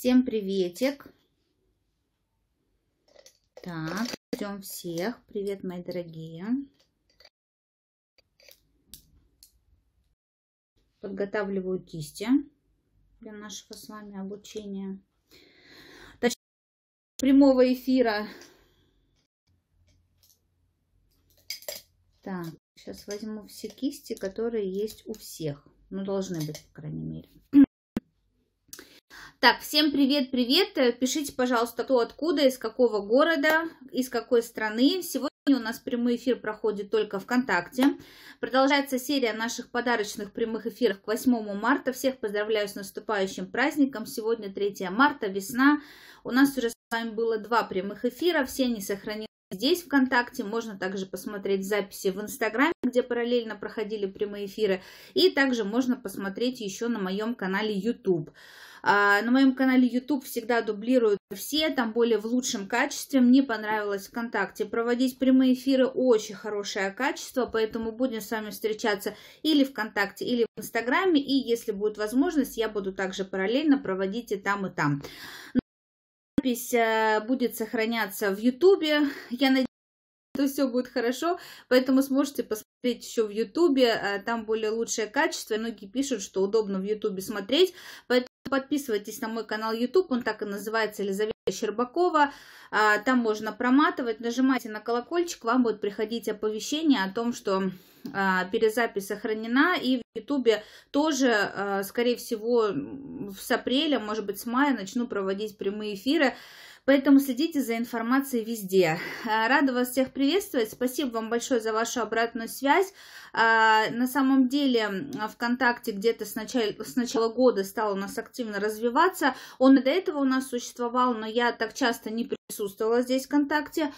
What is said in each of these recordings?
Всем приветик. Так, ждем всех. Привет, мои дорогие. Подготавливаю кисти для нашего с вами обучения. Точнее, прямого эфира. Так, сейчас возьму все кисти, которые есть у всех. Ну, должны быть, по крайней мере. Так, всем привет-привет. Э, пишите, пожалуйста, кто откуда, из какого города, из какой страны. Сегодня у нас прямой эфир проходит только ВКонтакте. Продолжается серия наших подарочных прямых эфиров к 8 марта. Всех поздравляю с наступающим праздником. Сегодня 3 марта, весна. У нас уже с вами было два прямых эфира. Все они сохранены здесь ВКонтакте, можно также посмотреть записи в Инстаграме, где параллельно проходили прямые эфиры, и также можно посмотреть еще на моем канале YouTube. А, на моем канале YouTube всегда дублируют все, там более в лучшем качестве. Мне понравилось ВКонтакте. Проводить прямые эфиры очень хорошее качество, поэтому будем с вами встречаться или ВКонтакте, или в Инстаграме. И если будет возможность, я буду также параллельно проводить и там, и там. Запись э, будет сохраняться в Ютубе. Я надеюсь, то все будет хорошо, поэтому сможете посмотреть еще в Ютубе, э, там более лучшее качество, многие пишут, что удобно в Ютубе смотреть, поэтому подписывайтесь на мой канал YouTube, он так и называется Елизавета Щербакова. А, там можно проматывать, нажимайте на колокольчик, вам будет приходить оповещение о том, что а, перезапись сохранена. И в YouTube тоже, а, скорее всего, с апреля, может быть, с мая начну проводить прямые эфиры. Поэтому следите за информацией везде. А, рада вас всех приветствовать. Спасибо вам большое за вашу обратную связь. А, на самом деле ВКонтакте где-то с начала, с начала года стал у нас активно развиваться. Он и до этого у нас существовал, но я так часто не присутствовала здесь ВКонтакте.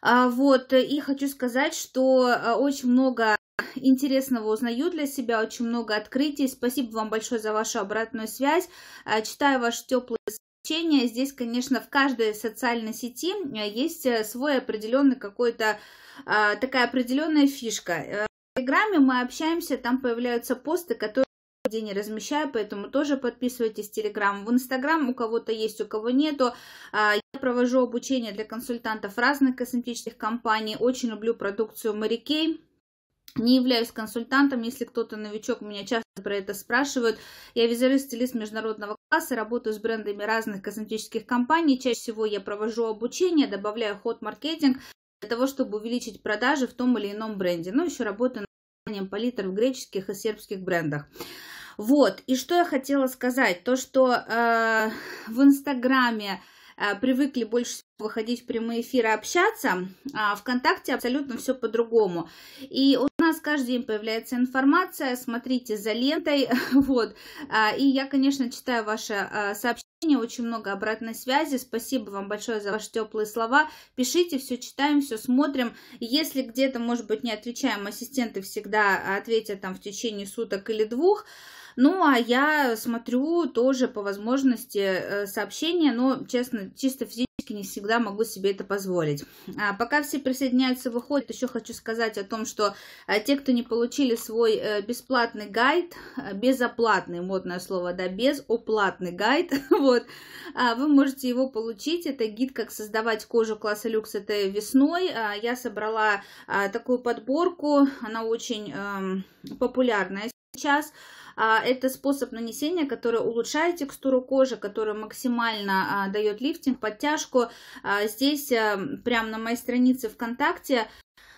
А, вот, и хочу сказать, что очень много интересного узнаю для себя, очень много открытий. Спасибо вам большое за вашу обратную связь. Читаю ваши теплые общения. Здесь, конечно, в каждой социальной сети э, есть э, свой определенный какой-то, а, такая определенная фишка. Э, в Телеграме мы общаемся, там появляются посты, которые я не размещаю, поэтому тоже подписывайтесь в Телеграм. В Инстаграм у кого-то есть, у кого нету. А, я провожу обучение для консультантов разных косметических компаний. Очень люблю продукцию Марикей. Kay. Не являюсь консультантом, если кто-то новичок, меня часто про это спрашивают. Я визажист-стилист международного класса, работаю с брендами разных косметических компаний. Чаще всего я провожу обучение, добавляю ход-маркетинг для того, чтобы увеличить продажи в том или ином бренде. Ну, еще работаю над палитр в греческих и сербских брендах. Вот, и что я хотела сказать, то, что э, в Инстаграме э, привыкли больше выходить в прямые эфиры, общаться, а ВКонтакте абсолютно все по-другому. И нас каждый день появляется информация, смотрите за лентой, вот. А, и я, конечно, читаю ваши а, сообщения очень много обратной связи. Спасибо вам большое за ваши теплые слова. Пишите, все читаем, все смотрим. Если где-то, может быть, не отвечаем, ассистенты всегда ответят там в течение суток или двух. Ну, а я смотрю тоже по возможности э, сообщения, но, честно, чисто физически не всегда могу себе это позволить. А пока все присоединяются, выходят, еще хочу сказать о том, что а, те, кто не получили свой э, бесплатный гайд, э, безоплатный, модное слово, да, безоплатный гайд, вот, а, вы можете его получить. Это гид, как создавать кожу класса люкс этой весной. А, я собрала такую подборку, она очень эм, популярная сейчас. А, это способ нанесения, который улучшает текстуру кожи, который максимально а, дает лифтинг, подтяжку. А, здесь э, прямо на моей странице ВКонтакте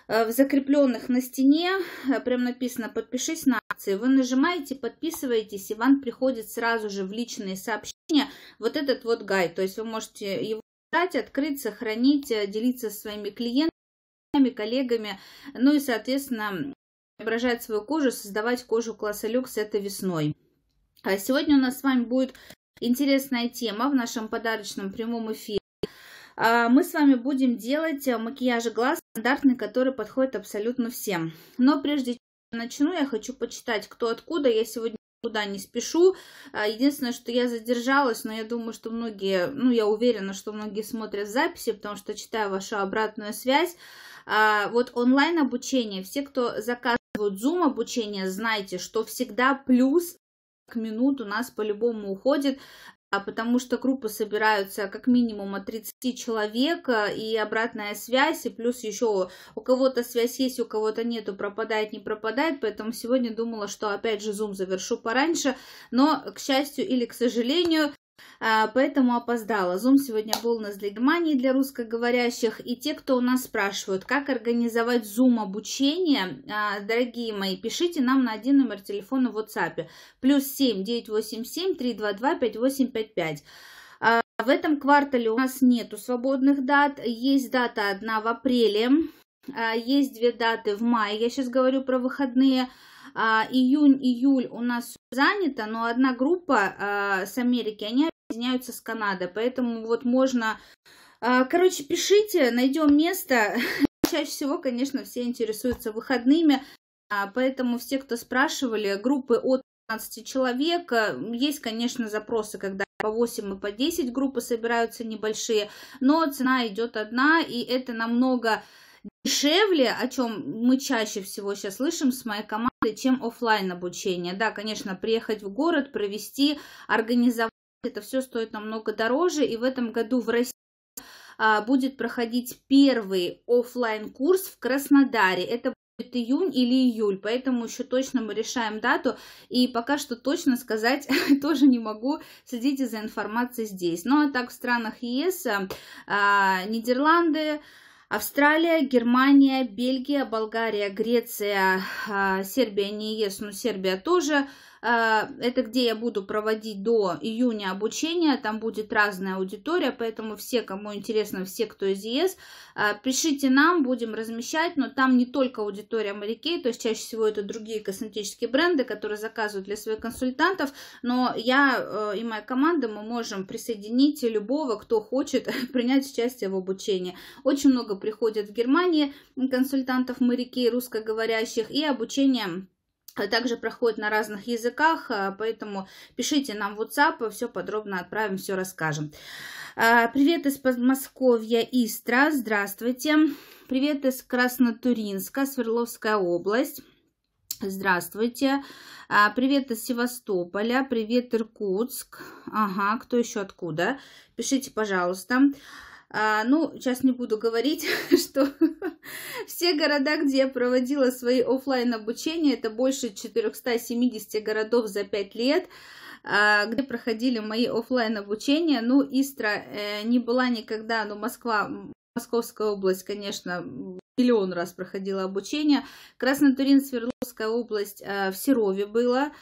э, в закрепленных на стене, э, прям написано «Подпишись на акции». Вы нажимаете, подписываетесь, и вам приходит сразу же в личные сообщения вот этот вот гайд. То есть вы можете его взять, открыть, сохранить, делиться со своими клиентами, коллегами, ну и, соответственно, преображать свою кожу, создавать кожу класса люкс это весной. А сегодня у нас с вами будет интересная тема в нашем подарочном прямом эфире. А, мы с вами будем делать э, макияж глаз стандартный, который подходит абсолютно всем. Но прежде чем я начну, я хочу почитать, кто откуда. Я сегодня куда не спешу. А, единственное, что я задержалась, но я думаю, что многие, ну, я уверена, что многие смотрят записи, потому что читаю вашу обратную связь. А, вот онлайн-обучение, все, кто заказывает вот Zoom обучение, знаете, что всегда плюс к минут у нас по-любому уходит, а потому что группы собираются как минимум от 30 человек, а, и обратная связь, и плюс еще у кого-то связь есть, у кого-то нету, пропадает, не пропадает, поэтому сегодня думала, что опять же Zoom завершу пораньше, но, к счастью или к сожалению, а, поэтому опоздала. Зум сегодня был у нас для Германии, для русскоговорящих. И те, кто у нас спрашивают, как организовать Zoom обучение, а, дорогие мои, пишите нам на один номер телефона в WhatsApp. Плюс 7 987 322 5855. В этом квартале у нас нету свободных дат. Есть дата одна в апреле, а, есть две даты в мае. Я сейчас говорю про выходные. А, Июнь-июль у нас занято, но одна группа а, с Америки, они объединяются с Канадой, поэтому вот можно... А, короче, пишите, найдем место. Чаще всего, конечно, все интересуются выходными, поэтому все, кто спрашивали, группы от 15 человек. Есть, конечно, запросы, когда по 8 и по 10 группы собираются небольшие, но цена идет одна, и это намного дешевле, о чем мы чаще всего сейчас слышим с моей командой, чем офлайн обучение. Да, конечно, приехать в город, провести, организовать, это все стоит намного дороже, и в этом году в России а, будет проходить первый офлайн курс в Краснодаре. Это будет июнь или июль, поэтому еще точно мы решаем дату, и пока что точно сказать тоже не могу, следите за информацией здесь. Ну а так в странах ЕС, а, Нидерланды, Австралия, Германия, Бельгия, Болгария, Греция, а, Сербия не ЕС, но Сербия тоже – а, это где я буду проводить до июня обучение. Там будет разная аудитория, поэтому все, кому интересно, все, кто из ЕС, а, пишите нам, будем размещать. Но там не только аудитория морякей, то есть чаще всего это другие косметические бренды, которые заказывают для своих консультантов. Но я э, и моя команда, мы можем присоединить любого, кто хочет принять участие в обучении. Очень много приходят в Германии консультантов морякей русскоговорящих и обучение а также проходит на разных языках, а, поэтому пишите нам в WhatsApp, а все подробно отправим, все расскажем. Привет из Подмосковья, Истра, здравствуйте. Привет из Краснотуринска, Свердловская область. Здравствуйте. Привет из Севастополя, привет Иркутск. Ага, кто еще откуда? Пишите, пожалуйста. Пожалуйста. А, ну, сейчас не буду говорить, что все города, где я проводила свои офлайн обучения, это больше 470 городов за 5 лет, а, где проходили мои офлайн обучения. Ну, Истра э, не была никогда, но ну, Москва, Московская область, конечно, миллион раз проходила обучение. Краснотурин, Свердловская область э, в Серове было.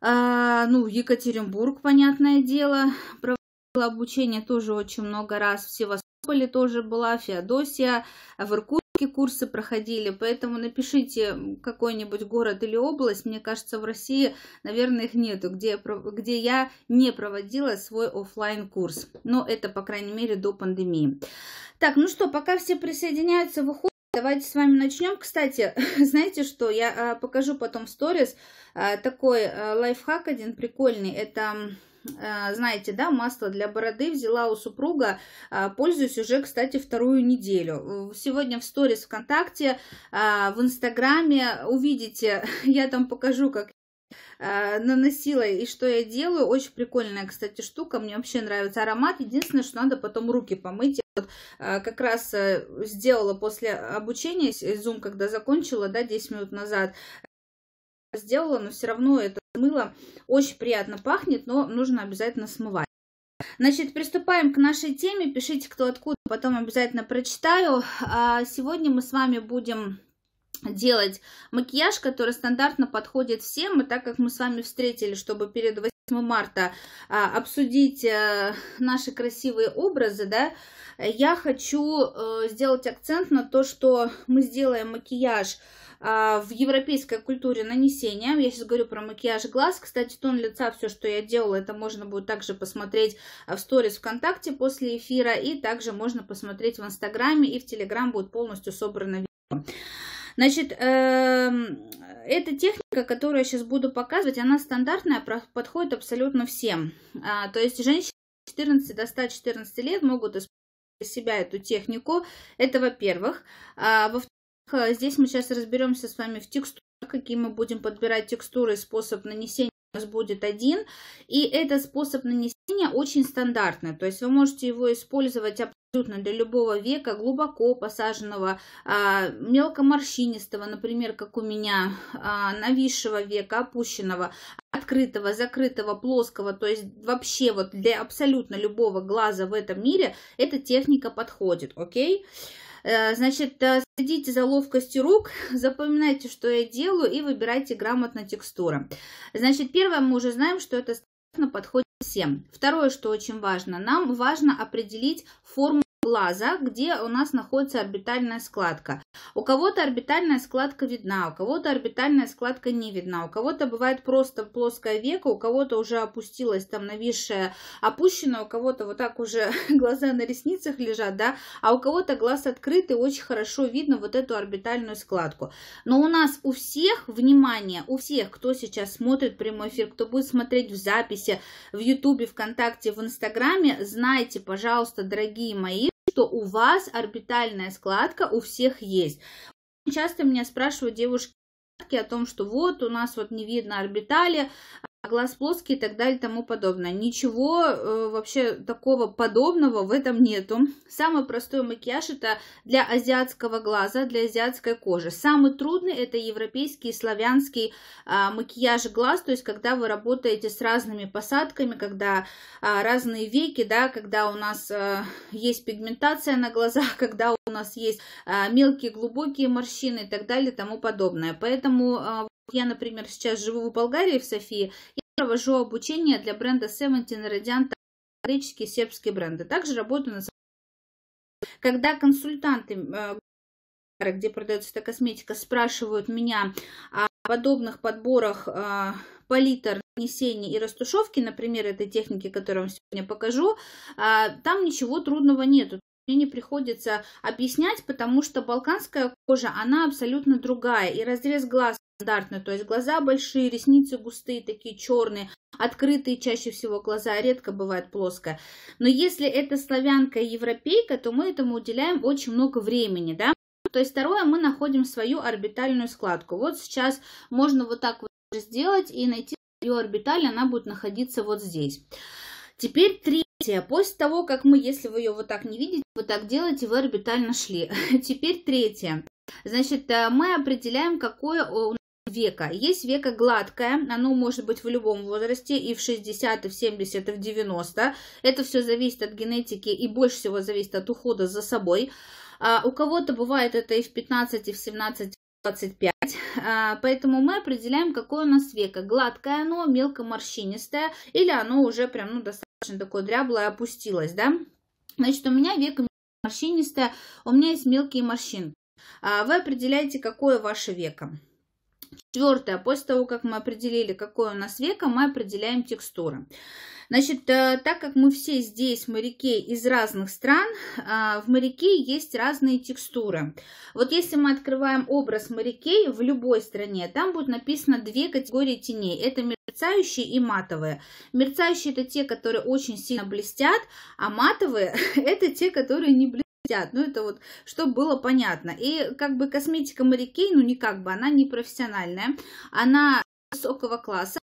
А, ну, Екатеринбург, понятное дело, проводила обучение тоже очень много раз, в Севастополь Симферополе тоже была, Феодосия, а в Иркутске курсы проходили, поэтому напишите какой-нибудь город или область. Мне кажется, в России, наверное, их нету, где, где я не проводила свой офлайн курс. Но это, по крайней мере, до пандемии. Так, ну что, пока все присоединяются, выходят. Давайте с вами начнем. Кстати, знаете что, я а, покажу потом в сторис а, такой лайфхак один прикольный. Это Э, знаете, да, масло для бороды взяла у супруга, э, пользуюсь уже, кстати, вторую неделю. Сегодня в сторис ВКонтакте, э, в Инстаграме увидите, я там покажу, как наносила и что я делаю. Очень прикольная, кстати, штука. Мне вообще нравится аромат. Единственное, что надо потом руки помыть. вот, как раз сделала после обучения, зум когда закончила, да, 10 минут назад, сделала, но все равно это смыла. Очень приятно пахнет, но нужно обязательно смывать. Значит, приступаем к нашей теме. Пишите, кто откуда, потом обязательно прочитаю. А сегодня мы с вами будем делать макияж, который стандартно подходит всем. И так как мы с вами встретили, чтобы перед 8 марта а, обсудить а, наши красивые образы, да, я хочу а, сделать акцент на то, что мы сделаем макияж а, в европейской культуре нанесения. Я сейчас говорю про макияж глаз. Кстати, тон лица, все, что я делала, это можно будет также посмотреть а, в сторис ВКонтакте после эфира. И также можно посмотреть в Инстаграме и в Телеграм будет полностью собрано видео. Значит, эм, эта техника, которую я сейчас буду показывать, она стандартная, подходит абсолютно всем. А, то есть женщины 14 до 114 лет могут использовать себя эту технику. Это во-первых. во вторых а здесь мы сейчас разберемся с вами в текстурах, какие мы будем подбирать текстуры способ нанесения у нас будет один. И этот способ нанесения очень стандартный, то есть вы можете его использовать абсолютно для любого века, глубоко посаженного, а, мелкоморщинистого, например, как у меня, а, нависшего века, опущенного, открытого, закрытого, плоского, то есть вообще вот для абсолютно любого глаза в этом мире эта техника подходит, окей? Okay? Э, значит, э, следите за ловкостью рук, запоминайте, что я делаю, и выбирайте грамотно текстуру. Значит, первое, мы уже знаем, что это подходит всем. Второе, что очень важно, нам важно определить форму глаза, где у нас находится орбитальная складка. У кого-то орбитальная складка видна, у кого-то орбитальная складка не видна, у кого-то бывает просто плоское веко, у кого-то уже опустилась там нависшая опущенная, у кого-то вот так уже глаза на ресницах лежат, да, а у кого-то глаз открыт и очень хорошо видно вот эту орбитальную складку. Но у нас у всех, внимание, у всех, кто сейчас смотрит прямой эфир, кто будет смотреть в записи, в Ютубе, ВКонтакте, в Инстаграме, знайте, пожалуйста, дорогие мои, что у вас орбитальная складка у всех есть. Часто меня спрашивают девушки о том, что вот у нас вот не видно орбитали, а глаз плоский и так далее и тому подобное. Ничего э, вообще такого подобного в этом нету. Самый простой макияж это для азиатского глаза, для азиатской кожи. Самый трудный это европейский, славянский э, макияж глаз, то есть когда вы работаете с разными посадками, когда э, разные веки, да, когда у нас э, есть пигментация на глазах, когда у нас есть э, мелкие глубокие морщины и так далее и тому подобное. Поэтому э, я, например, сейчас живу в Болгарии, в Софии, я провожу обучение для бренда Seventeen Radiant, греческие сербские бренды. Также работаю на когда консультанты, э, где продается эта косметика, спрашивают меня о подобных подборах э, палитр, нанесения и растушевки, например, этой техники, которую я вам сегодня покажу, э, там ничего трудного нету мне не приходится объяснять, потому что балканская кожа, она абсолютно другая. И разрез глаз стандартный, то есть глаза большие, ресницы густые, такие черные, открытые чаще всего глаза, редко бывает плоская. Но если это славянка и европейка, то мы этому уделяем очень много времени, да. То есть второе, мы находим свою орбитальную складку. Вот сейчас можно вот так вот сделать и найти ее орбиталь, она будет находиться вот здесь. Теперь три Третье. После того, как мы, если вы ее вот так не видите, вот так делаете, вы орбитально шли. Теперь третье. Значит, э, мы определяем, какое у нас века. Есть века гладкое, оно может быть в любом возрасте, и в 60, и в 70, и в 90. Это все зависит от генетики и больше всего зависит от ухода за собой. А, у кого-то бывает это и в 15, и в 17, 25. А, поэтому мы определяем, какое у нас века. Гладкое оно, мелкоморщинистое, или оно уже прям ну, достаточно такое дряблое опустилось, да. Значит, у меня веко морщинистое, у меня есть мелкие морщинки. А вы определяете, какое ваше веко. Четвертое. После того, как мы определили, какое у нас веко, мы определяем текстуру. Значит, э, так как мы все здесь моряки из разных стран, а, в моряке есть разные текстуры. Вот если мы открываем образ морякей в любой стране, там будет написано две категории теней. Это мерцающие и матовые. Мерцающие это те, которые очень сильно блестят, а матовые это те, которые не блестят Ну, это вот, чтобы было понятно. И как бы косметика морякей, ну, не как бы, она не профессиональная. Она высокого класса,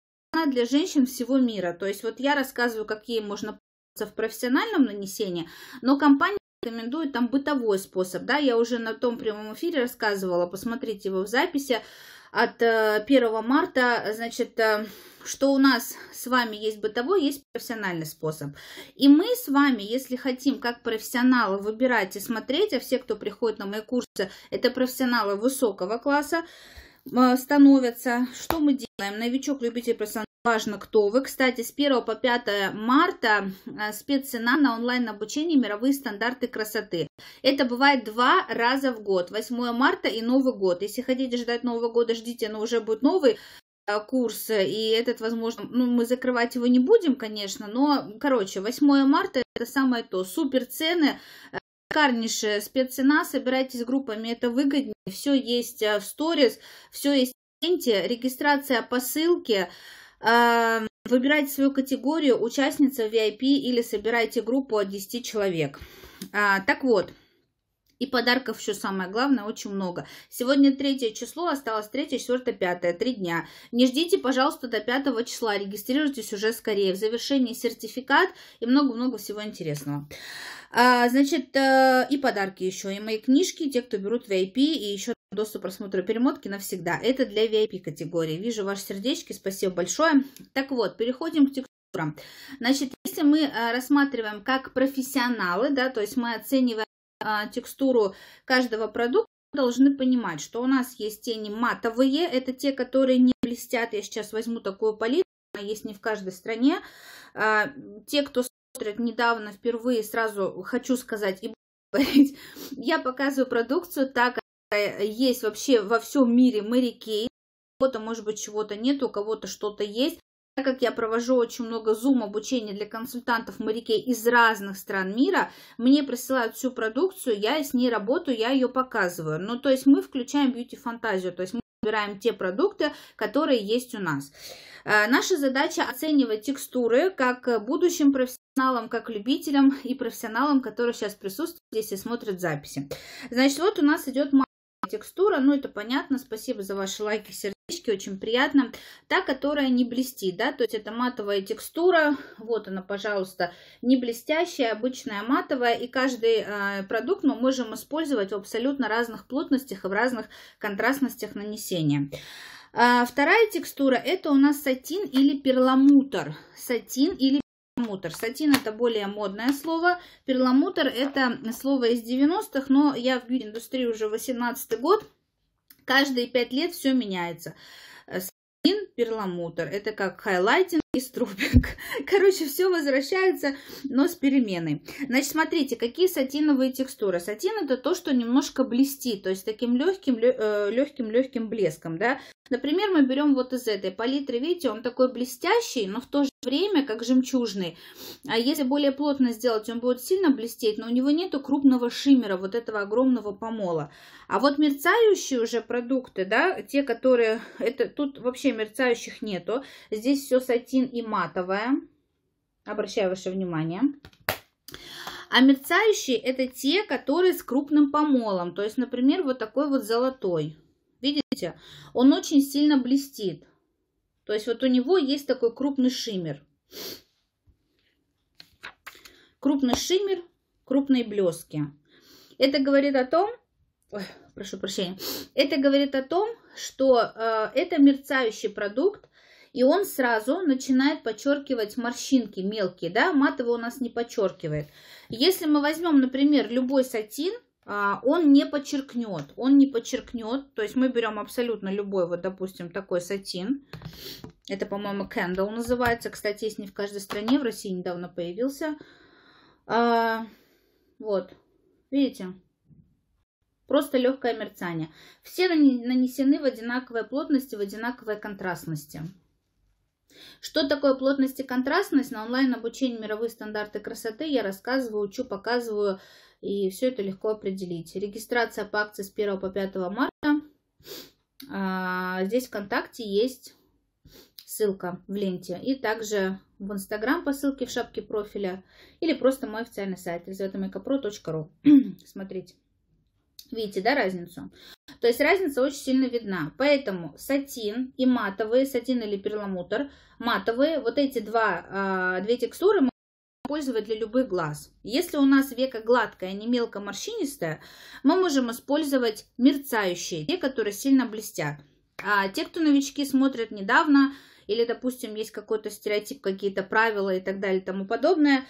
для женщин всего мира. То есть вот я рассказываю, как ей можно в профессиональном нанесении, но компания рекомендует там бытовой способ, да, я уже на том прямом эфире рассказывала, посмотрите его в записи от 1 э, марта, значит, э, что у нас с вами есть бытовой, есть профессиональный способ. И мы с вами, если хотим как профессионалы выбирать и смотреть, а все, кто приходит на мои курсы, это профессионалы высокого класса, Э, становятся. Что мы делаем? Новичок, любитель персонала, важно, кто вы. Кстати, с 1 по 5 марта э, спеццена на онлайн-обучение «Мировые стандарты красоты». Это бывает два раза в год, 8 марта и Новый год. Если хотите ждать Нового года, ждите, но уже будет новый э, курс, и этот, возможно, ну, мы закрывать его не будем, конечно, но, короче, 8 марта это самое то, супер цены, шикарнейшая спеццена, собирайтесь группами, это выгоднее. Все есть э, в сторис, все есть в ленте, регистрация по ссылке. Э, выбирайте свою категорию, участница VIP или собирайте группу от 10 человек. А, так вот, и подарков еще самое главное очень много. Сегодня третье число, осталось третье, четвертое, пятое, три дня. Не ждите, пожалуйста, до пятого числа, регистрируйтесь уже скорее. В завершении сертификат и много-много всего интересного. А, значит, э, и подарки еще, и мои книжки, те, кто берут VIP, и еще доступ просмотра перемотки навсегда. Это для VIP категории. Вижу ваши сердечки, спасибо большое. Так вот, переходим к текстурам Значит, если мы э, рассматриваем как профессионалы, да, то есть мы оцениваем а, текстуру каждого продукта, должны понимать, что у нас есть тени матовые, это те, которые не блестят. Я сейчас возьму такую палитру, она есть не в каждой стране. А, те, кто смотрят недавно, впервые, сразу хочу сказать и говорить, я показываю продукцию так, есть вообще во всем мире моряки. У кого-то, может быть, чего-то нет, у кого-то что-то есть. Так как я провожу очень много зум обучения для консультантов моряки из разных стран мира, мне присылают всю продукцию, я с ней работаю, я ее показываю. Ну, то есть мы включаем бьюти-фантазию, то есть мы выбираем те продукты, которые есть у нас. Э, наша задача оценивать текстуры как э, будущим профессионалам, как любителям и профессионалам, которые сейчас присутствуют здесь и смотрят записи. Значит, вот у нас идет текстура, ну это понятно, спасибо за ваши лайки, сердечки, очень приятно. Та, которая не блестит, да, то есть это матовая текстура, вот она, пожалуйста, не блестящая, обычная матовая, и каждый э, продукт мы можем использовать в абсолютно разных плотностях и в разных контрастностях нанесения. А, вторая текстура это у нас сатин или перламутр. Сатин или перламутр. Сатин это более модное слово. Перламутр это слово из 90-х, но я в бьюти-индустрии уже 18 год. Каждые 5 лет все меняется. Сатин, перламутр. Это как хайлайтинг и трубик. Короче, все возвращается, но с переменой. Значит, смотрите, какие сатиновые текстуры. Сатин это то, что немножко блестит, то есть таким легким, легким, э, легким блеском, да. Например, мы берем вот из этой палитры, видите, он такой блестящий, но в то же время как жемчужный. А если более плотно сделать, он будет сильно блестеть, но у него нету крупного шиммера, вот этого огромного помола. А вот мерцающие уже продукты, да, те, которые, это тут вообще мерцающих нету. Здесь все сатин и матовое. Обращаю ваше внимание. А мерцающие это те, которые с крупным помолом. То есть, например, вот такой вот золотой. Видите? Он очень сильно блестит. То есть вот у него есть такой крупный шиммер. Крупный шиммер, крупные блески. Это говорит о том, ой, прошу прощения, это говорит о том, что э, это мерцающий продукт, и он сразу начинает подчеркивать морщинки мелкие, да, матовый у нас не подчеркивает. Если мы возьмем, например, любой сатин, а, он не подчеркнет, он не подчеркнет, то есть мы берем абсолютно любой, вот, допустим, такой сатин, это, по-моему, Кэндл называется, кстати, есть не в каждой стране, в России недавно появился, а, вот, видите, просто легкое мерцание, все нанесены в одинаковой плотности, в одинаковой контрастности, что такое плотность и контрастность? На онлайн-обучении мировые стандарты красоты я рассказываю, учу, показываю, и все это легко определить. Регистрация по акции с 1 по 5 марта. А, здесь ВКонтакте есть ссылка в ленте. И также в Инстаграм по ссылке в шапке профиля. Или просто мой официальный сайт резветамейкопро.ру. Смотрите. Видите, да, разницу? То есть разница очень сильно видна. Поэтому сатин и матовые, сатин или перламутр, матовые, вот эти два, а, две текстуры мы использовать для любых глаз. Если у нас века гладкая, не мелко морщинистая, мы можем использовать мерцающие, те, которые сильно блестят. А те, кто новички смотрят недавно, или, допустим, есть какой-то стереотип, какие-то правила и так далее и тому подобное,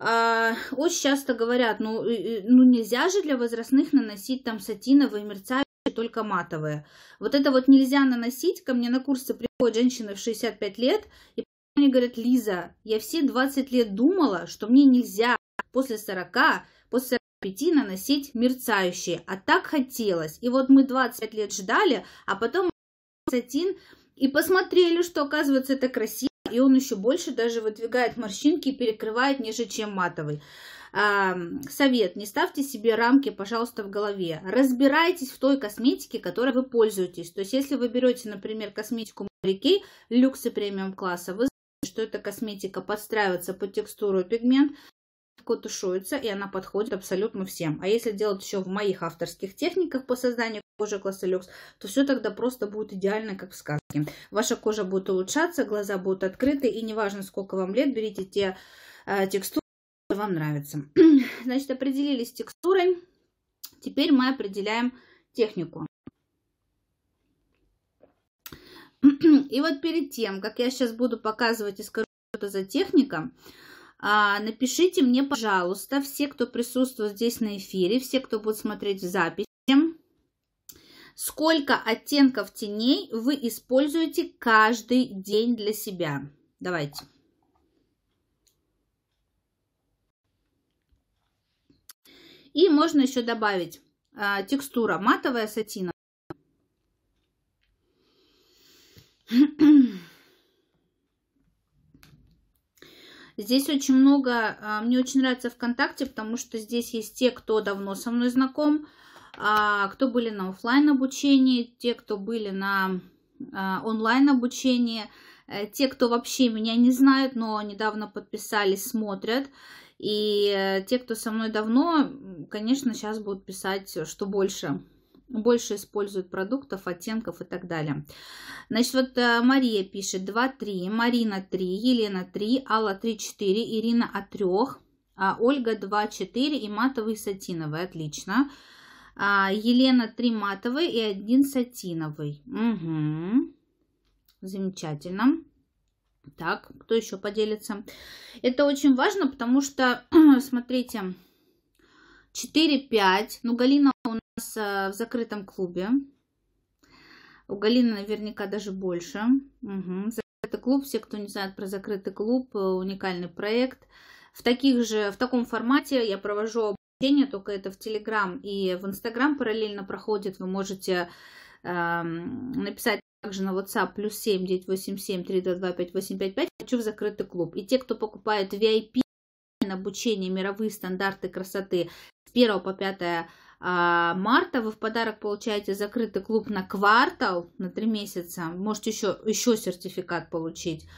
а, очень часто говорят, ну, ну нельзя же для возрастных наносить там сатиновые мерцающие, только матовые. Вот это вот нельзя наносить. Ко мне на курсы приходят женщины в 65 лет, и они говорят, Лиза, я все 20 лет думала, что мне нельзя после 40, после 45 наносить мерцающие, а так хотелось. И вот мы 25 лет ждали, а потом сатин и посмотрели, что оказывается это красиво, и он еще больше даже выдвигает морщинки и перекрывает ниже, чем матовый совет, не ставьте себе рамки, пожалуйста, в голове. Разбирайтесь в той косметике, которой вы пользуетесь. То есть, если вы берете, например, косметику Марикей, люксы премиум класса, вы знаете, что эта косметика подстраивается под текстуру и пигмент, легко тушуется, и она подходит абсолютно всем. А если делать все в моих авторских техниках по созданию кожи класса люкс, то все тогда просто будет идеально, как в сказке. Ваша кожа будет улучшаться, глаза будут открыты, и неважно, сколько вам лет, берите те э, текстуры, вам нравится. Значит, определились с текстурой. Теперь мы определяем технику. И вот перед тем, как я сейчас буду показывать и скажу, что это за техника, а, напишите мне, пожалуйста, все, кто присутствует здесь на эфире, все, кто будет смотреть в записи, сколько оттенков теней вы используете каждый день для себя. Давайте. И можно еще добавить а, текстура матовая сатина. Здесь очень много, а, мне очень нравится ВКонтакте, потому что здесь есть те, кто давно со мной знаком, а, кто были на офлайн обучении, те, кто были на а, онлайн обучении, э, те, кто вообще меня не знают, но недавно подписались, смотрят. И э, те, кто со мной давно, конечно, сейчас будут писать, э, что больше больше используют продуктов, оттенков и так далее. Значит, вот э, Мария пишет 2-3, Марина 3, Елена 3, Алла 3-4, Ирина от 3, а Ольга 2-4 и матовый а, сатиновый. Отлично. Елена 3 матовый и 1 сатиновый. Угу. Замечательно. Так, кто еще поделится? Это очень важно, потому что, смотрите, 4-5. Ну, Галина у нас э, в закрытом клубе. У Галины наверняка даже больше. Угу. Закрытый клуб, все, кто не знает про закрытый клуб, э, уникальный проект. В, таких же, в таком формате я провожу обучение, только это в Телеграм и в Инстаграм параллельно проходит. Вы можете э, написать также на WhatsApp плюс 7 987 322 5855 «Хочу в закрытый клуб». И те, кто покупает VIP обучение «Мировые стандарты красоты» с 1 по 5 а, марта вы в подарок получаете закрытый клуб на квартал, на 3 месяца. Можете еще, еще сертификат получить.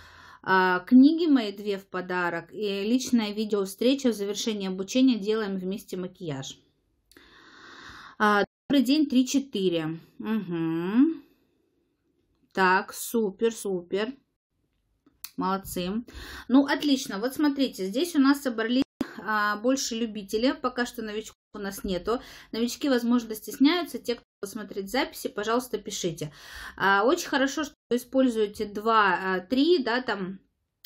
А, книги мои две в подарок и личная видео-встреча в завершении обучения «Делаем вместе макияж». А, добрый день, 3-4. Угу. Так, супер, супер. Молодцы. Ну, отлично. Вот смотрите, здесь у нас собрались а, больше любители. Пока что новичков у нас нету. Новички, возможно, стесняются. Те, кто посмотреть записи, пожалуйста, пишите. А, очень хорошо, что используете 2-3, а, да, там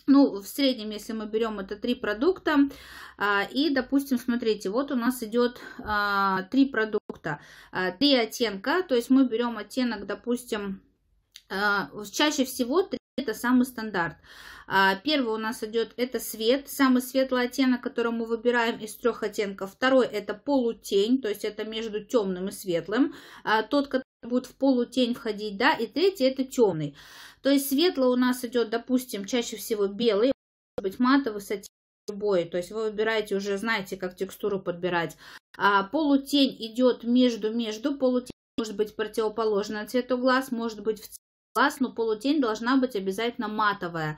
ну, в среднем, если мы берем это три продукта, а, и, допустим, смотрите, вот у нас идет а, три продукта, три оттенка, то есть мы берем оттенок, допустим, а, чаще всего это самый стандарт. А, первый у нас идет это свет, самый светлый оттенок, который мы выбираем из трех оттенков. Второй это полутень, то есть это между темным и светлым. А, тот, который будет в полутень входить, да, и третий это темный. То есть светлый у нас идет, допустим, чаще всего белый, может быть матовый, сатин, любой. То есть вы выбираете уже, знаете, как текстуру подбирать. А полутень идет между-между, полутень может быть противоположно цвету глаз, может быть в глаз, но полутень должна быть обязательно матовая.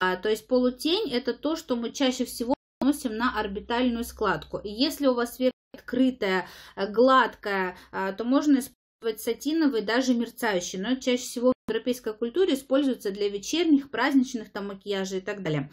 А, то есть полутень это то, что мы чаще всего наносим на орбитальную складку. И если у вас сфера открытая, э, гладкая, а, то можно использовать сатиновый, даже мерцающий. Но чаще всего в европейской культуре используется для вечерних, праздничных там макияжей и так далее.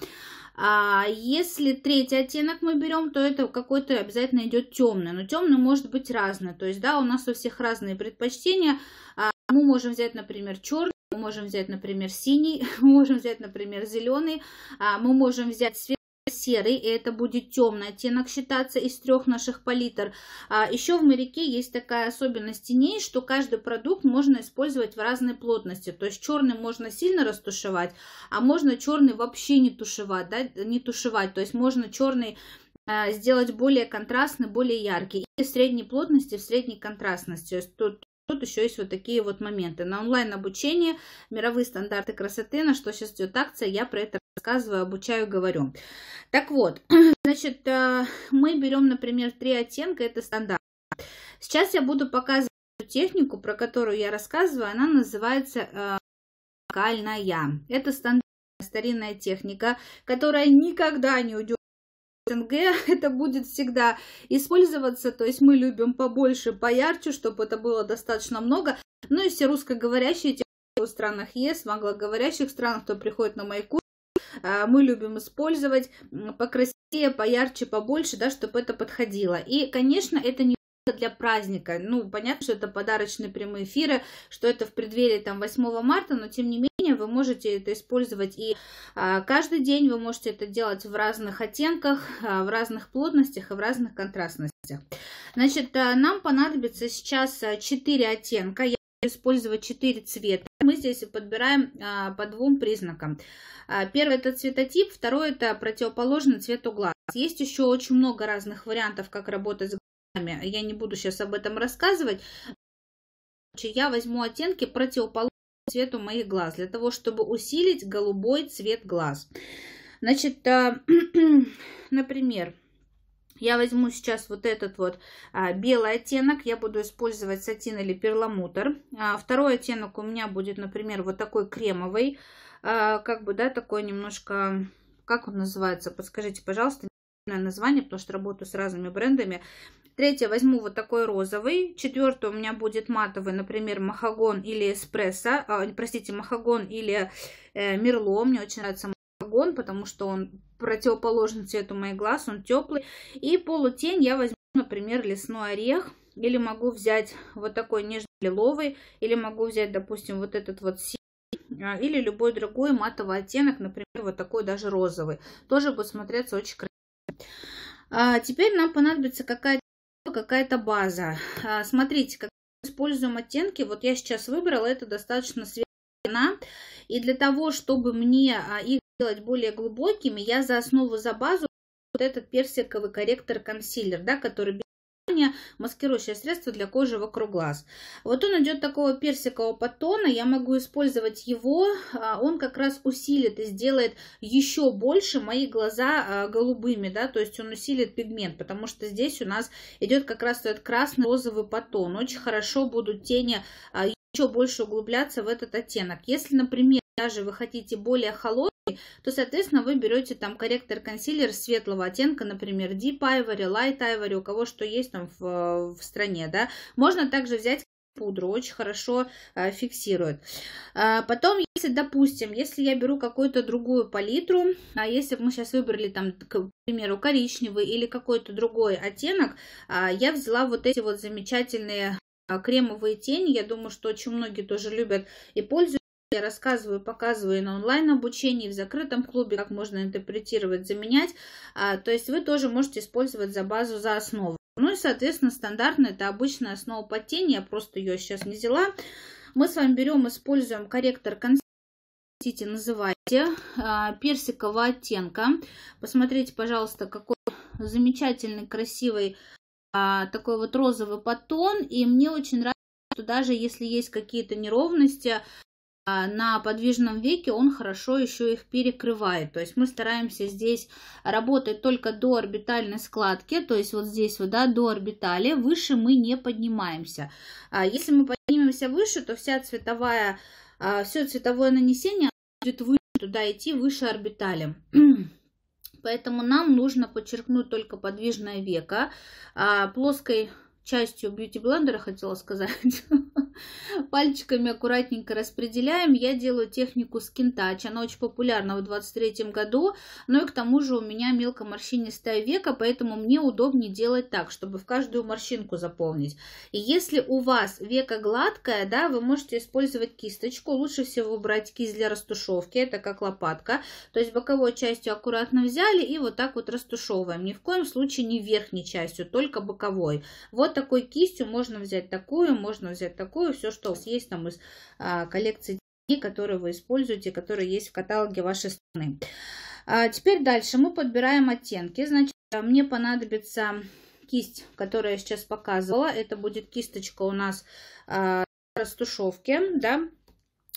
А если третий оттенок мы берем, то это какой-то обязательно идет темный. Но темный может быть разный. То есть, да, у нас у всех разные предпочтения. А, мы можем взять, например, черный мы можем взять, например, синий, мы можем взять, например, зеленый, а, мы можем взять свет серый, и это будет темный оттенок считаться из трех наших палитр. А еще в моряке есть такая особенность теней, что каждый продукт можно использовать в разной плотности. То есть черный можно сильно растушевать, а можно черный вообще не тушевать, да, не тушевать. То есть можно черный а, сделать более контрастный, более яркий. И в средней плотности, в средней контрастности. То, Тут еще есть вот такие вот моменты. На онлайн-обучение мировые стандарты красоты, на что сейчас идет акция, я про это рассказываю, обучаю, говорю. Так вот, значит, э, мы берем, например, три оттенка, это стандарт. Сейчас я буду показывать технику, про которую я рассказываю, она называется э, локальная. Это стандартная старинная техника, которая никогда не уйдет тенге это будет всегда использоваться, то есть мы любим побольше, поярче, чтобы это было достаточно много. Ну и все русскоговорящие в странах ЕС, в англоговорящих странах, кто приходит на мои курсы, э, мы любим использовать покрасивее, поярче, побольше, да, чтобы это подходило. И, конечно, это не для праздника. Ну, понятно, что это подарочные прямые эфиры, что это в преддверии там 8 марта, но тем не менее вы можете это использовать и а, каждый день, вы можете это делать в разных оттенках, а, в разных плотностях и в разных контрастностях. Значит, а, нам понадобится сейчас 4 а, оттенка, я использовать 4 цвета. Мы здесь подбираем а, по двум признакам. А, первый это цветотип, второй это противоположный цвету глаз. Есть еще очень много разных вариантов, как работать с а я не буду сейчас об этом рассказывать. Я возьму оттенки противоположного цвету моих глаз, для того, чтобы усилить голубой цвет глаз. Значит, а, например, я возьму сейчас вот этот вот а, белый оттенок. Я буду использовать сатин или перламутр. второй оттенок у меня будет, например, вот такой кремовый. как бы, да, такой немножко... Как он называется? Подскажите, пожалуйста, название, потому что работаю с разными брендами третье возьму вот такой розовый. Четвертый у меня будет матовый, например, махагон или эспрессо. Э, простите, махагон или э, мерло. Мне очень нравится махагон, потому что он противоположен цвету моих глаз, он теплый. И полутень я возьму, например, лесной орех. Или могу взять вот такой нежно-лиловый. Или могу взять, допустим, вот этот вот синий а, или любой другой матовый оттенок, например, вот такой даже розовый. Тоже будет смотреться очень красиво. А теперь нам понадобится какая-то Типа какая-то база. А, смотрите, как используем оттенки. Вот я сейчас выбрала, это достаточно светлая И для того, чтобы мне а, их сделать более глубокими, я за основу, за базу вот этот персиковый корректор консилер, да, который маскирующее средство для кожи вокруг глаз. Вот он идет такого персикового тона, я могу использовать его, а, он как раз усилит и сделает еще больше мои глаза а, голубыми, да, то есть он усилит пигмент, потому что здесь у нас идет как раз этот красный-розовый потон. очень хорошо будут тени а, еще больше углубляться в этот оттенок. Если, например, даже вы хотите более холодный, то, соответственно, вы берете там корректор-консилер светлого оттенка, например, Deep Ivory, Light Ivory, у кого что есть там в, в стране, да. Можно также взять пудру, очень хорошо э, фиксирует. А, потом, если, допустим, если я беру какую-то другую палитру, а если мы сейчас выбрали там, к примеру, коричневый или какой-то другой оттенок, а, я взяла вот эти вот замечательные а кремовые тени. Я думаю, что очень многие тоже любят и пользуются. Я рассказываю, показываю и на онлайн-обучении, в закрытом клубе, как можно интерпретировать, заменять. А, то есть вы тоже можете использовать за базу, за основу. Ну и, соответственно, стандартная, это обычная основа под тень. Я просто ее сейчас не взяла. Мы с вами берем, используем корректор консилера хотите, называйте, а, персикового оттенка. Посмотрите, пожалуйста, какой замечательный, красивый а, такой вот розовый подтон, и мне очень нравится, что даже если есть какие-то неровности, а, на подвижном веке он хорошо еще их перекрывает. То есть мы стараемся здесь работать только до орбитальной складки, то есть вот здесь вот, да, до орбитали. Выше мы не поднимаемся. А, если мы поднимемся выше, то вся цветовая, все цветовое нанесение будет выше туда идти, выше орбитали. Поэтому нам нужно подчеркнуть только подвижное веко. А плоской частью бьюти-блендера, хотела сказать, Пальчиками аккуратненько распределяем. Я делаю технику скинтач. Она очень популярна в 23 году. Ну и к тому же у меня мелко морщинистая века, поэтому мне удобнее делать так, чтобы в каждую морщинку заполнить. И если у вас века гладкая, да, вы можете использовать кисточку. Лучше всего брать кисть для растушевки. Это как лопатка. То есть боковой частью аккуратно взяли и вот так вот растушевываем. Ни в коем случае не верхней частью, только боковой. Вот такой кистью можно взять такую, можно взять такую собой все, что у вас есть там из а, коллекции которые вы используете, которые есть в каталоге вашей страны. А теперь дальше мы подбираем оттенки. Значит, а, мне понадобится кисть, которую я сейчас показывала. Это будет кисточка у нас а, растушевки. Да?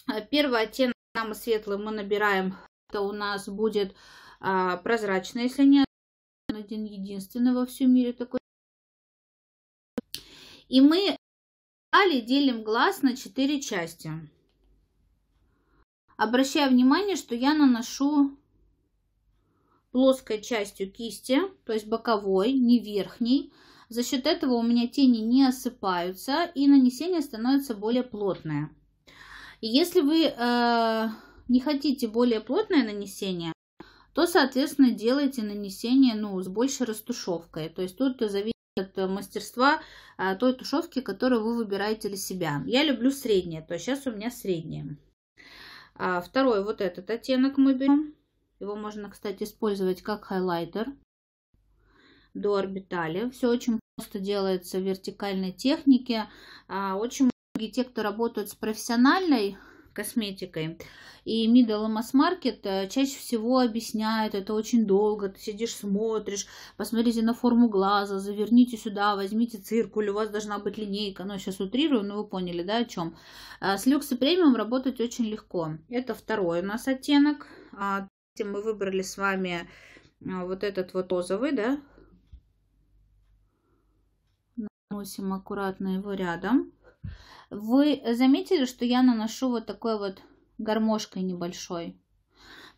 А, первый оттенок самый светлый мы набираем. Это у нас будет а, прозрачный, если не один единственный во всем мире такой. И мы Далее делим глаз на 4 части. Обращаю внимание, что я наношу плоской частью кисти, то есть боковой, не верхней. За счет этого у меня тени не осыпаются и нанесение становится более плотное. И если вы э, не хотите более плотное нанесение, то, соответственно, делайте нанесение ну, с большей растушевкой. То есть тут зависит от э, мастерства а, той тушевки, которую вы выбираете для себя. Я люблю среднее, то есть сейчас у меня среднее. А, второй вот этот оттенок мы берем. Его можно, кстати, использовать как хайлайтер до орбитали. Все очень просто делается в вертикальной технике. А, очень многие те, кто работают с профессиональной косметикой. И middle и mass market э, чаще всего объясняют, это очень долго, ты сидишь, смотришь, посмотрите на форму глаза, заверните сюда, возьмите циркуль, у вас должна быть линейка, но ну, сейчас утрирую, но вы поняли, да, о чем. А, с люкс и премиум работать очень легко. Это второй у нас оттенок. А, мы выбрали с вами э, вот этот вот розовый, да, наносим аккуратно его рядом. Вы заметили, что я наношу вот такой вот гармошкой небольшой?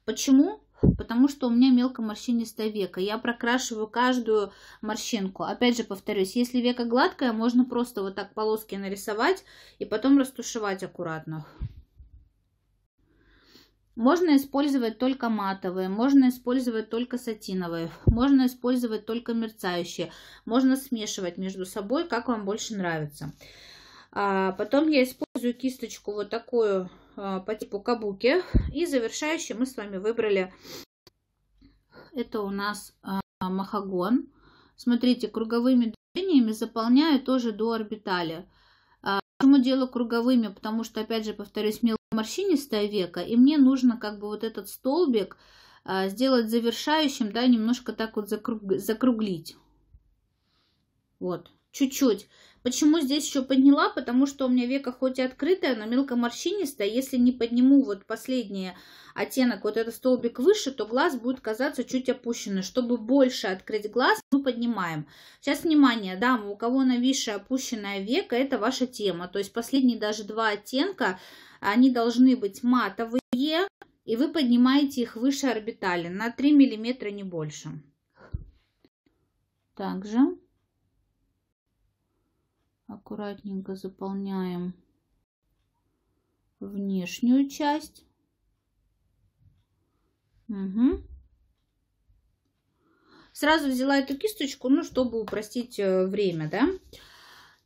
Почему? Потому что у меня мелко морщинистая века. Я прокрашиваю каждую морщинку. Опять же повторюсь, если века гладкая, можно просто вот так полоски нарисовать и потом растушевать аккуратно. Можно использовать только матовые, можно использовать только сатиновые, можно использовать только мерцающие, можно смешивать между собой, как вам больше нравится а Потом я использую кисточку вот такую а, по типу кабуки. И завершающий мы с вами выбрали. Это у нас а, махагон. Смотрите, круговыми движениями заполняю тоже до орбитали. А, почему делаю круговыми? Потому что, опять же, повторюсь, мелко морщинистая века, и мне нужно как бы вот этот столбик сделать завершающим, да, немножко так вот закруг... закруглить. Вот, чуть-чуть. Почему здесь еще подняла? Потому что у меня века хоть и открытая, но мелко морщинистая. Если не подниму вот последний оттенок, вот этот столбик выше, то глаз будет казаться чуть опущенным. Чтобы больше открыть глаз, мы поднимаем. Сейчас, внимание, да, у кого нависшая опущенная века, это ваша тема. То есть последние даже два оттенка, они должны быть матовые, и вы поднимаете их выше орбитали, на 3 мм не больше. Также аккуратненько заполняем внешнюю часть. Угу. Сразу взяла эту кисточку, ну, чтобы упростить э, время, да.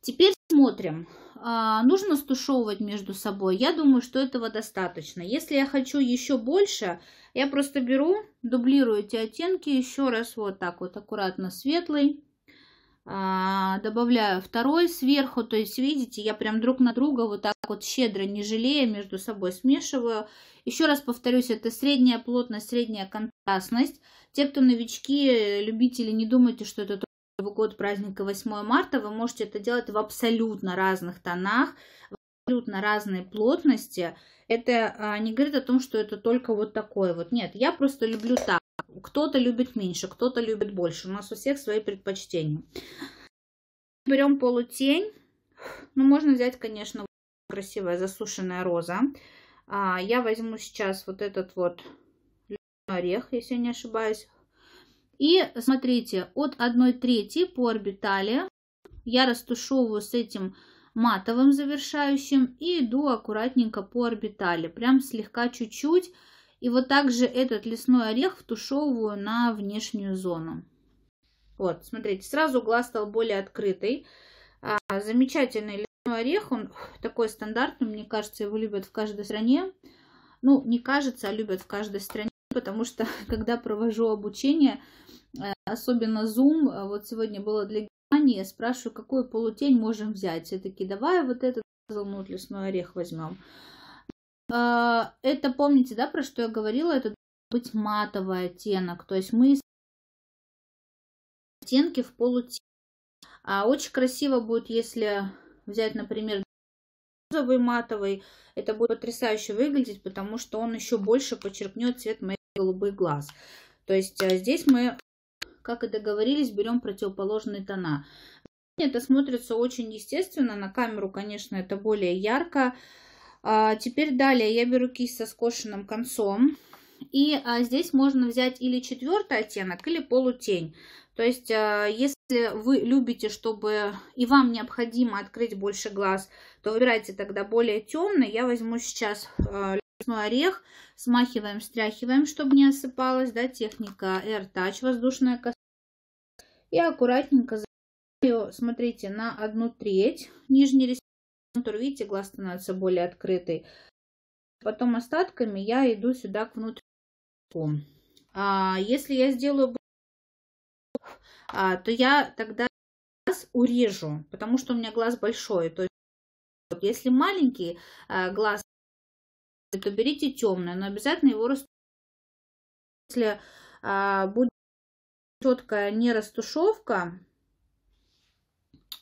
Теперь смотрим. А, нужно стушевывать между собой. Я думаю, что этого достаточно. Если я хочу еще больше, я просто беру, дублирую эти оттенки еще раз вот так вот аккуратно светлый а, добавляю второй сверху, то есть, видите, я прям друг на друга вот так вот щедро, не жалея, между собой смешиваю. Еще раз повторюсь, это средняя плотность, средняя контрастность. Те, кто новички, э, любители, не думайте, что это Новый год, праздника 8 марта, вы можете это делать в абсолютно разных тонах, в абсолютно разной плотности. Это а, не говорит о том, что это только вот такое вот. Нет, я просто люблю так. Кто-то любит меньше, кто-то любит больше. У нас у всех свои предпочтения. Берем полутень. Ну, можно взять, конечно, красивая засушенная роза. А, я возьму сейчас вот этот вот орех, если я не ошибаюсь. И смотрите, от 1 трети по орбитали я растушевываю с этим матовым завершающим и иду аккуратненько по орбитали. Прям слегка чуть-чуть и вот также этот лесной орех втушевываю на внешнюю зону. Вот, смотрите, сразу глаз стал более открытый. А, замечательный лесной орех, он такой стандартный, мне кажется, его любят в каждой стране. Ну, не кажется, а любят в каждой стране, потому что, когда провожу обучение, э, особенно Zoom, а вот сегодня было для Германии, я спрашиваю, какую полутень можем взять. Все таки давай вот этот, ну, лесной орех возьмем. А, это, помните, да, про что я говорила, это быть матовый оттенок. То есть мы оттенки в полутень. А очень красиво будет, если взять, например, розовый матовый. Это будет потрясающе выглядеть, потому что он еще больше подчеркнет цвет моих голубых глаз. То есть а, здесь мы, как и договорились, берем противоположные тона. Это смотрится очень естественно. На камеру, конечно, это более ярко. А, теперь далее я беру кисть со скошенным концом. И а, здесь можно взять или четвертый оттенок, или полутень. То есть, а, если вы любите, чтобы и вам необходимо открыть больше глаз, то выбирайте тогда более темный. Я возьму сейчас лесной орех, смахиваем, стряхиваем, чтобы не осыпалась, да, техника Air Touch, воздушная коса. И аккуратненько смотрите, на одну треть нижней ресницы контур, видите, глаз становится более открытый. Потом остатками я иду сюда к внутреннему. А, если я сделаю а, то я тогда глаз урежу, потому что у меня глаз большой. То есть, если маленький а, глаз, то берите темное, но обязательно его растушите. Если а, будет четкая нерастушевка,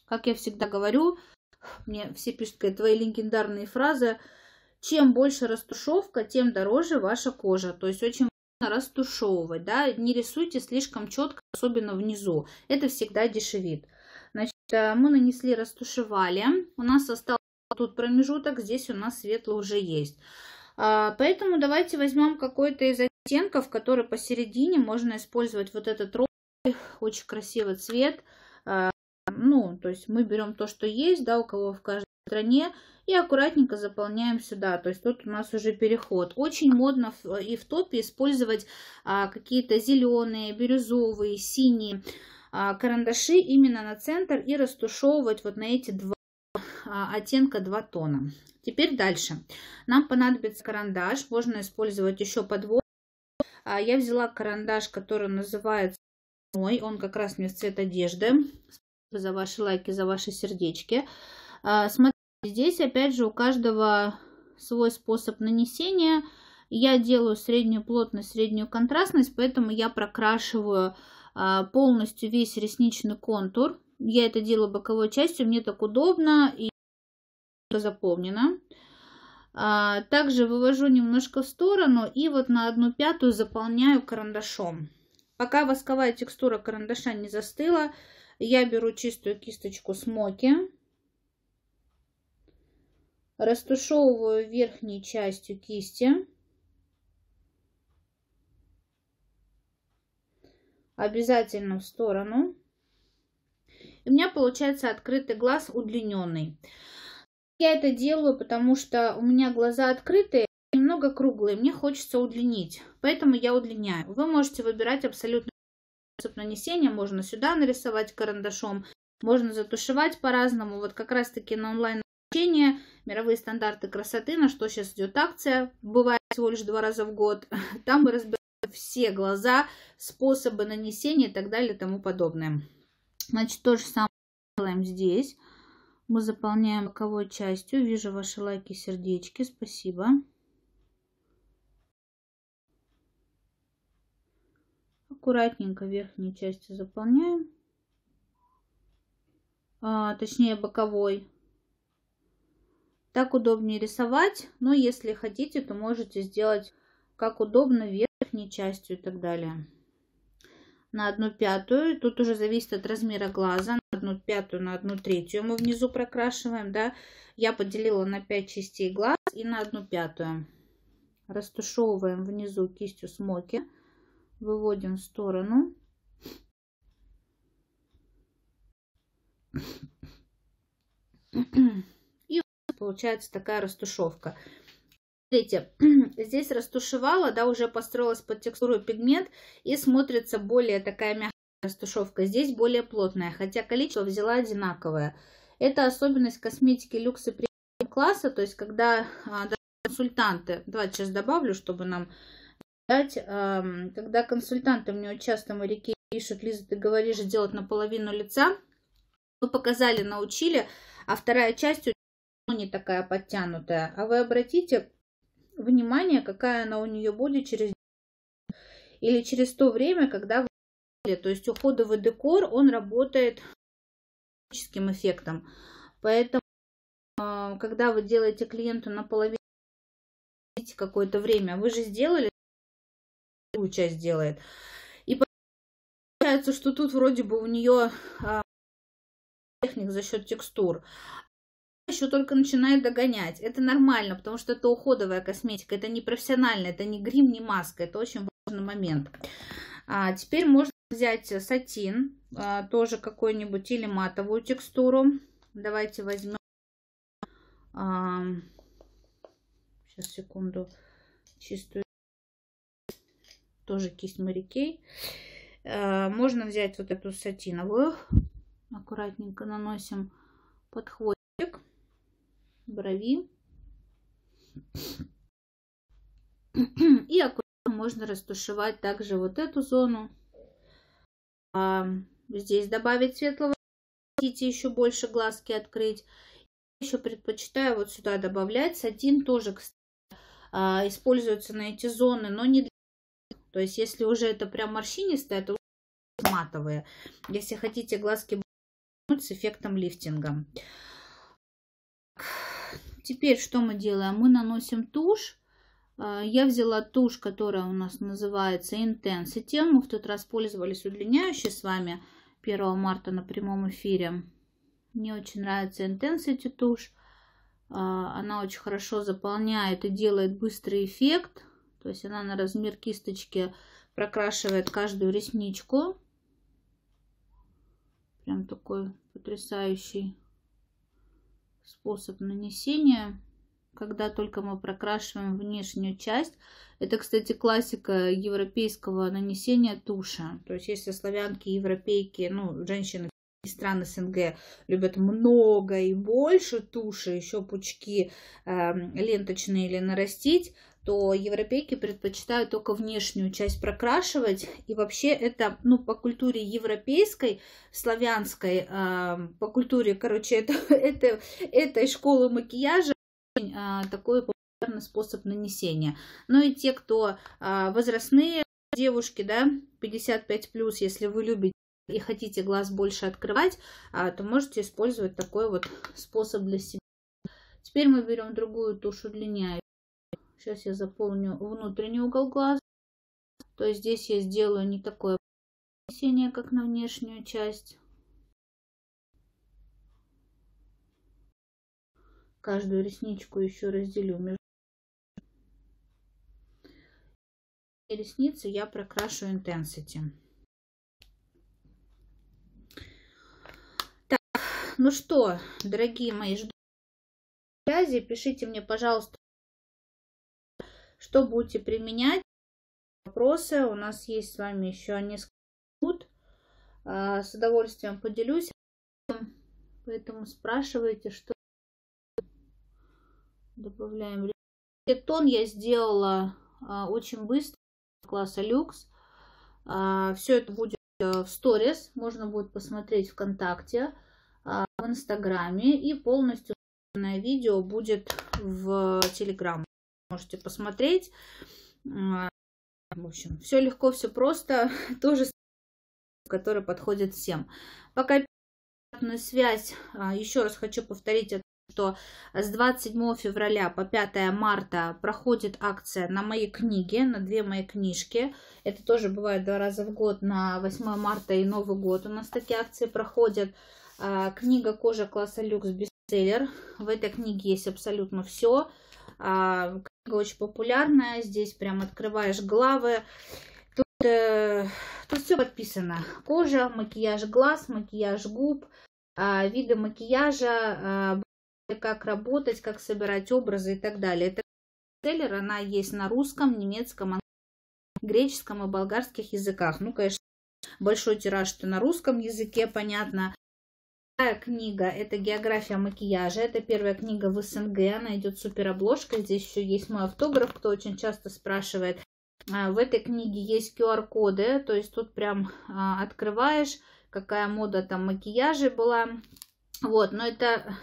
как я всегда говорю, мне все пишут, говорят, твои легендарные фразы. Чем больше растушевка, тем дороже ваша кожа. То есть очень важно растушевывать, да, не рисуйте слишком четко, особенно внизу. Это всегда дешевит. Значит, э, мы нанесли, растушевали. У нас остался тут промежуток, здесь у нас светло уже есть. А, поэтому давайте возьмем какой-то из оттенков, который посередине. Можно использовать вот этот розовый, очень красивый цвет. А, то есть мы берем то, что есть, да, у кого в каждой стране, и аккуратненько заполняем сюда. То есть тут у нас уже переход. Очень модно и в топе использовать а, какие-то зеленые, бирюзовые, синие а, карандаши именно на центр и растушевывать вот на эти два а, оттенка, два тона. Теперь дальше. Нам понадобится карандаш. Можно использовать еще подвод. А, я взяла карандаш, который называется мой, он как раз мне в цвет одежды за ваши лайки, за ваши сердечки. А, смотрите, здесь опять же у каждого свой способ нанесения. Я делаю среднюю плотность, среднюю контрастность, поэтому я прокрашиваю а, полностью весь ресничный контур. Я это делаю боковой частью, мне так удобно и заполнено. А, также вывожу немножко в сторону и вот на одну пятую заполняю карандашом. Пока восковая текстура карандаша не застыла, я беру чистую кисточку смоки, растушевываю верхней частью кисти. Обязательно в сторону. И у меня получается открытый глаз удлиненный. Я это делаю, потому что у меня глаза открытые, немного круглые, мне хочется удлинить, поэтому я удлиняю. Вы можете выбирать абсолютно способ нанесения. Можно сюда нарисовать карандашом, можно затушевать по-разному. Вот как раз-таки на онлайн обучение мировые стандарты красоты, на что сейчас идет акция, бывает всего лишь два раза в год. Там мы разбираем все глаза, способы нанесения и так далее и тому подобное. Значит, то же самое делаем здесь. Мы заполняем боковой частью. Вижу ваши лайки, сердечки. Спасибо. аккуратненько верхней частью заполняем, а, точнее боковой. Так удобнее рисовать, но если хотите, то можете сделать как удобно верхней частью и так далее. На одну пятую, тут уже зависит от размера глаза, на одну пятую, на одну третью мы внизу прокрашиваем, да. Я поделила на 5 частей глаз и на одну пятую. Растушевываем внизу кистью смоки выводим в сторону. И получается такая растушевка. Смотрите, здесь растушевала, да, уже построилась под текстуру пигмент и смотрится более такая мягкая растушевка. Здесь более плотная, хотя количество взяла одинаковое. Это особенность косметики люкса премиум класса, то есть когда а, консультанты, давайте сейчас добавлю, чтобы нам когда консультанты мне часто моряки пишут, Лиза, ты говоришь делать наполовину лица, вы показали, научили, а вторая часть у нее не такая подтянутая. А вы обратите внимание, какая она у нее будет через или через то время, когда вы то есть уходовый декор, он работает с эффектом. Поэтому, а, когда вы делаете клиенту наполовину какое-то время, вы же сделали другую часть делает. И получается, что тут вроде бы у нее а, техник за счет текстур а еще только начинает догонять. Это нормально, потому что это уходовая косметика, это не профессиональная, это не грим, не маска, это очень важный момент. А теперь можно взять сатин, а, тоже какой нибудь или матовую текстуру. Давайте возьмем... А, сейчас, секунду. Чистую тоже кисть морякей. Э, можно взять вот эту сатиновую, аккуратненько наносим подхвостик брови. И аккуратно можно растушевать также вот эту зону. А, здесь добавить светлого, хотите еще больше глазки открыть. Еще предпочитаю вот сюда добавлять. Сатин тоже, кстати, а, используется на эти зоны, но не для то есть, если уже это прям морщинистое, то матовые. Если хотите глазки с эффектом лифтинга. Теперь что мы делаем? Мы наносим тушь. А, я взяла тушь, которая у нас называется Intensity. Мы в тот раз пользовались удлиняющей с вами 1 марта на прямом эфире. Мне очень нравится Intensity тушь. А, она очень хорошо заполняет и делает быстрый эффект. То есть она на размер кисточки прокрашивает каждую ресничку. Прям такой потрясающий способ нанесения когда только мы прокрашиваем внешнюю часть. Это, кстати, классика европейского нанесения туши. То есть, если славянки, европейки, ну, женщины из стран СНГ любят много и больше туши, еще пучки э, ленточные или нарастить, что европейки предпочитают только внешнюю часть прокрашивать. И вообще это, ну, по культуре европейской, славянской, э, по культуре, короче, это, это, этой школы макияжа э, такой популярный способ нанесения. Ну и те, кто э, возрастные девушки, да, 55+, плюс, если вы любите и хотите глаз больше открывать, э, то можете использовать такой вот способ для себя. Теперь мы берем другую тушь удлиняющую Сейчас я заполню внутренний угол глаз, То есть здесь я сделаю не такое нанесение, как на внешнюю часть. Каждую ресничку еще разделю между и ресницы я прокрашу Intensity. Так, ну что, дорогие мои, жду связи. Пишите мне, пожалуйста, что будете применять? Вопросы у нас есть с вами еще несколько минут. А, с удовольствием поделюсь. Поэтому спрашивайте, что добавляем. Тон я сделала а, очень быстро класса люкс. А, Все это будет э, в сторис, можно будет посмотреть ВКонтакте, в Инстаграме и полностью на видео будет в Телеграм можете посмотреть. А, в общем, все легко, все просто. Тоже, который подходит всем. Пока связь, а, еще раз хочу повторить это что с 27 февраля по 5 марта проходит акция на мои книги на две мои книжки. Это тоже бывает два раза в год, на 8 марта и Новый год у нас такие акции проходят. А, книга «Кожа класса люкс» бестселлер. В этой книге есть абсолютно все. А, книга очень популярная, здесь прям открываешь главы. Тут, э, тут все подписано. Кожа, макияж глаз, макияж губ, э, виды макияжа, э, как работать, как собирать образы и так далее. Это бестселлер, она есть на русском, немецком, греческом и болгарских языках. Ну, конечно, большой тираж, что на русском языке, понятно. Вторая книга – это «География макияжа». Это первая книга в СНГ, она идет суперобложкой. Здесь еще есть мой автограф, кто очень часто спрашивает. А, в этой книге есть QR-коды, то есть тут прям а, открываешь, какая мода там макияжа была. Вот, но это,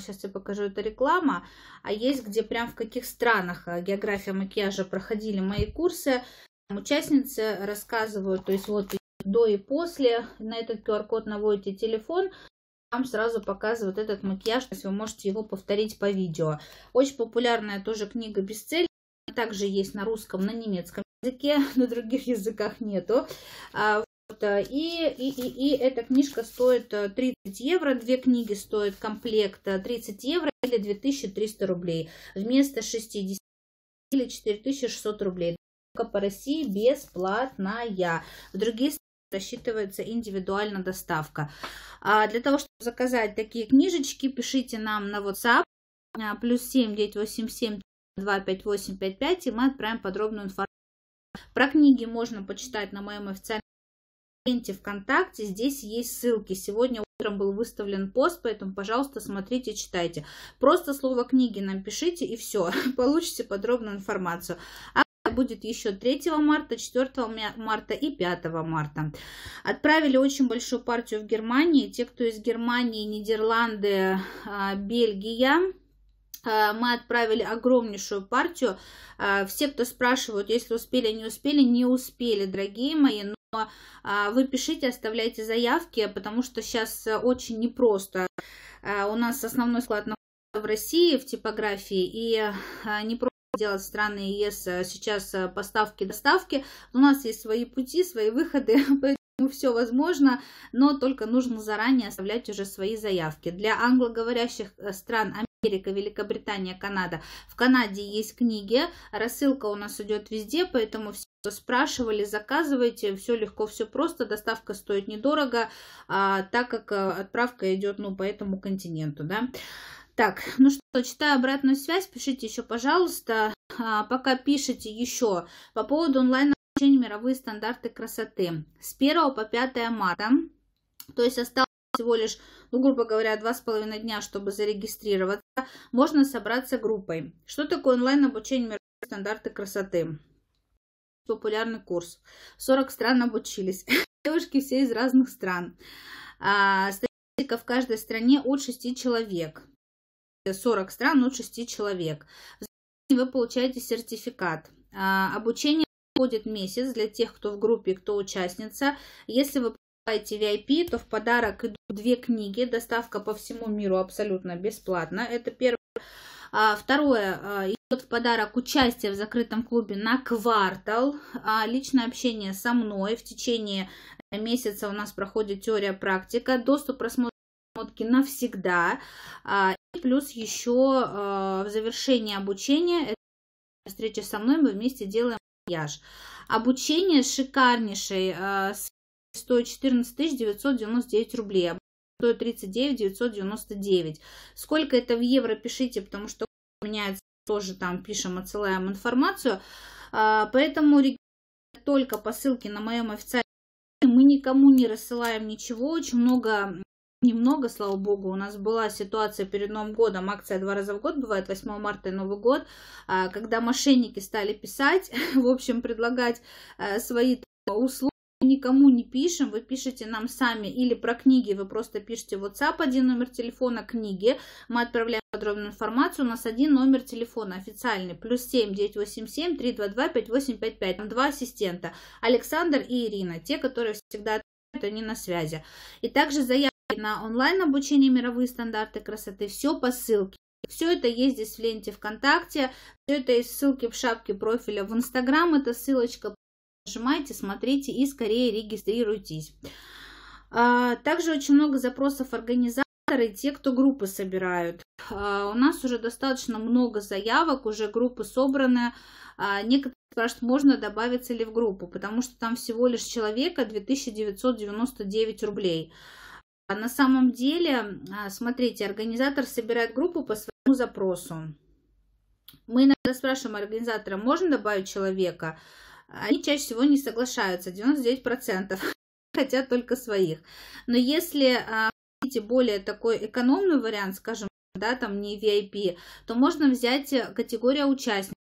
сейчас а, я покажу, это реклама, а есть где прям в каких странах география макияжа проходили мои курсы. Участницы рассказывают, то есть вот до и после, на этот QR-код наводите телефон, вам сразу показывают этот макияж, то есть вы можете его повторить по видео. Очень популярная тоже книга без «Бесцель», также есть на русском, на немецком языке, на других языках нету. А, вот, и, и, и, и эта книжка стоит 30 э, евро, две книги стоят комплекта 30 евро или 2300 рублей вместо 60 или 4600 рублей. Только по России бесплатная. В другие рассчитывается индивидуально доставка. А для того, чтобы заказать такие книжечки, пишите нам на WhatsApp а, плюс 7 987 258 55 и мы отправим подробную информацию. Про книги можно почитать на моем официальном ленте ВКонтакте. Здесь есть ссылки. Сегодня утром был выставлен пост, поэтому, пожалуйста, смотрите, читайте. Просто слово книги нам пишите и все, получите подробную информацию. А будет еще 3 марта, 4 марта и 5 марта. Отправили очень большую партию в Германии. Те, кто из Германии, Нидерланды, а, Бельгия, а, мы отправили огромнейшую партию. А, все, кто спрашивают, если успели, не успели, не успели, дорогие мои, но вы пишите, оставляйте заявки, потому что сейчас э, очень непросто. У нас основной склад находится в России, в типографии, и не просто делать страны ЕС э, сейчас э, поставки-доставки. У нас есть свои пути, свои выходы, поэтому все возможно, но только нужно заранее оставлять уже свои заявки. Для англоговорящих э, стран Америка, Великобритания, Канада. В Канаде есть книги, рассылка у нас идет везде, поэтому все спрашивали, заказывайте, все легко, все просто, доставка стоит недорого, а, так как отправка идет ну, по этому континенту. Да? Так, ну что, читаю обратную связь, пишите еще, пожалуйста. А, пока пишите еще по поводу онлайн-обучения «Мировые стандарты красоты» с 1 по 5 марта. То есть осталось всего лишь, ну, грубо говоря, два с половиной дня, чтобы зарегистрироваться, можно собраться группой. Что такое онлайн-обучение «Мировые стандарты красоты»? Популярный курс. 40 стран обучились. Девушки все из разных стран. А, статистика в каждой стране от 6 человек. 40 стран от ну, 6 человек. Вы получаете сертификат. А, обучение проходит месяц для тех, кто в группе, кто участница. Если вы покупаете VIP, то в подарок идут две книги. Доставка по всему миру абсолютно бесплатно. Это первое. А, второе, а, идет в подарок участие в закрытом клубе на квартал, личное общение со мной в течение месяца у нас проходит теория практика, доступ просмотра навсегда Плюс еще а, в завершении обучения, встреча со мной, мы вместе делаем макияж. Обучение шикарнейшее, стоит 14 999 рублей, стоит 39 999. Сколько это в евро, пишите, потому что меняется тоже там пишем, отсылаем информацию. А, поэтому только по ссылке на моем официальном мы никому не рассылаем ничего. Очень много немного, слава богу. У нас была ситуация перед Новым годом, акция два раза в год, бывает 8 марта и Новый год, а, когда мошенники стали писать, в общем, предлагать а, свои услуги никому не пишем, вы пишете нам сами или про книги, вы просто пишете в WhatsApp один номер телефона книги, мы отправляем подробную информацию, у нас один номер телефона официальный, плюс 7 987 322 5855, там два ассистента, Александр и Ирина, те, которые всегда это не на связи. И также заявки на онлайн-обучение «Мировые стандарты красоты». Все по ссылке. Все это есть здесь в ленте ВКонтакте, все это есть ссылки в шапке профиля в Инстаграм, это ссылочка. Нажимайте, смотрите и скорее регистрируйтесь. А, также очень много запросов организаторы, те, кто группы собирают. А, у нас уже достаточно много заявок, уже группы собраны. А, некоторые спрашивают, можно добавиться ли в группу, потому что там всего лишь человека 2999 рублей. А на самом деле, а, смотрите, организатор собирает группу по своему запросу. Мы иногда спрашиваем организатора, можно добавить человека? Они чаще всего не соглашаются, 99% хотят только своих. Но если а, хотите более такой экономный вариант, скажем, да, там не VIP, то можно взять э, категория участников.